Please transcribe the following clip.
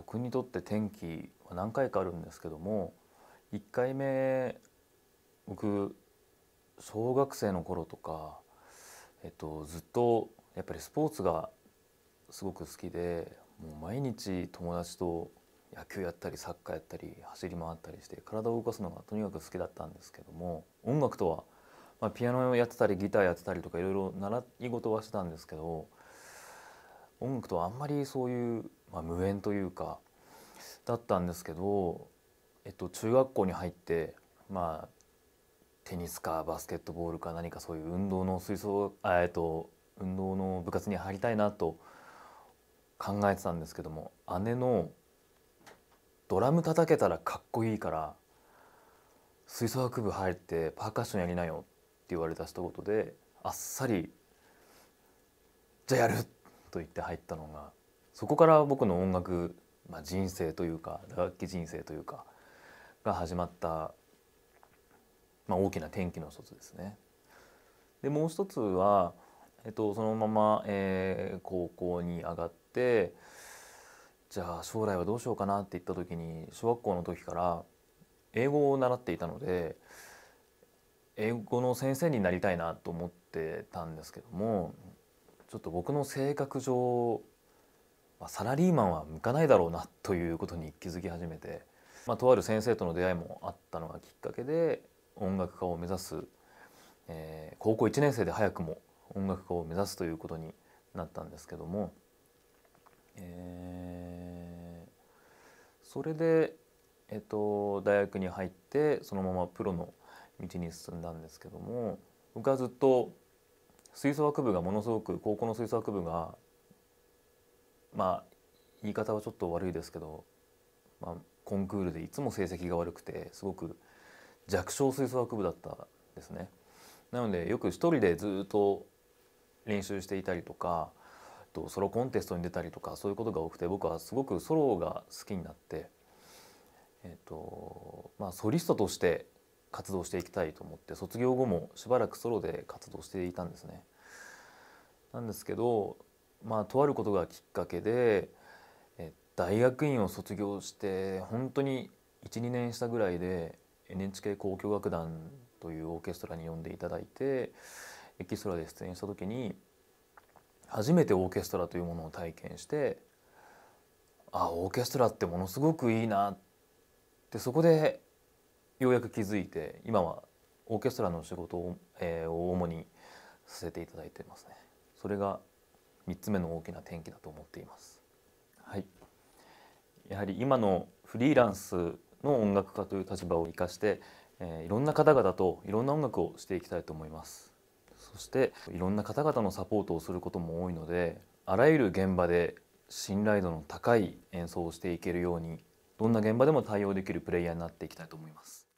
僕にとって転機は何回かあるんですけども1回目僕小学生の頃とか、えっと、ずっとやっぱりスポーツがすごく好きでもう毎日友達と野球やったりサッカーやったり走り回ったりして体を動かすのがとにかく好きだったんですけども音楽とは、まあ、ピアノやってたりギターやってたりとかいろいろ習い事はしてたんですけど音楽とはあんまりそういうまあ、無縁というかだったんですけど、えっと、中学校に入ってまあテニスかバスケットボールか何かそういう運動の吹奏えっと運動の部活に入りたいなと考えてたんですけども姉のドラム叩けたらかっこいいから吹奏楽部入ってパーカッションやりなよって言われた一言であっさり「じゃあやる!」と言って入ったのがそこから僕の音楽、まあ、人生というか楽器人生というかが始まった、まあ、大きな転機の一つですね。でもう一つは、えっと、そのまま、えー、高校に上がってじゃあ将来はどうしようかなって言った時に小学校の時から英語を習っていたので英語の先生になりたいなと思ってたんですけどもちょっと僕の性格上まあ、サラリーマンは向かないだろうなということに気づき始めて、まあ、とある先生との出会いもあったのがきっかけで音楽家を目指す、えー、高校1年生で早くも音楽家を目指すということになったんですけども、えー、それで、えーと、と大学に入ってそのままプロの道に進んだんですけども僕はずっと吹奏楽部がものすごく高校の吹奏楽部がまあ言い方はちょっと悪いですけど、まあ、コンクールでいつも成績が悪くてすごく弱小吹奏楽部だったですね。なのでよく一人でずっと練習していたりとかとソロコンテストに出たりとかそういうことが多くて僕はすごくソロが好きになって、えーとまあ、ソリストとして活動していきたいと思って卒業後もしばらくソロで活動していたんですね。なんですけどまあ、とあることがきっかけで大学院を卒業して本当に12年したぐらいで NHK 交響楽団というオーケストラに呼んでいただいてエキストラで出演した時に初めてオーケストラというものを体験してあオーケストラってものすごくいいなってそこでようやく気づいて今はオーケストラの仕事を、えー、主にさせていただいてますね。それが3つ目の大きな転機だと思っています。はい、やはり今のフリーランスの音楽家という立場を生かして、えー、いろんな方々といろんな音楽をしていきたいと思います。そしていろんな方々のサポートをすることも多いのであらゆる現場で信頼度の高い演奏をしていけるようにどんな現場でも対応できるプレイヤーになっていきたいと思います。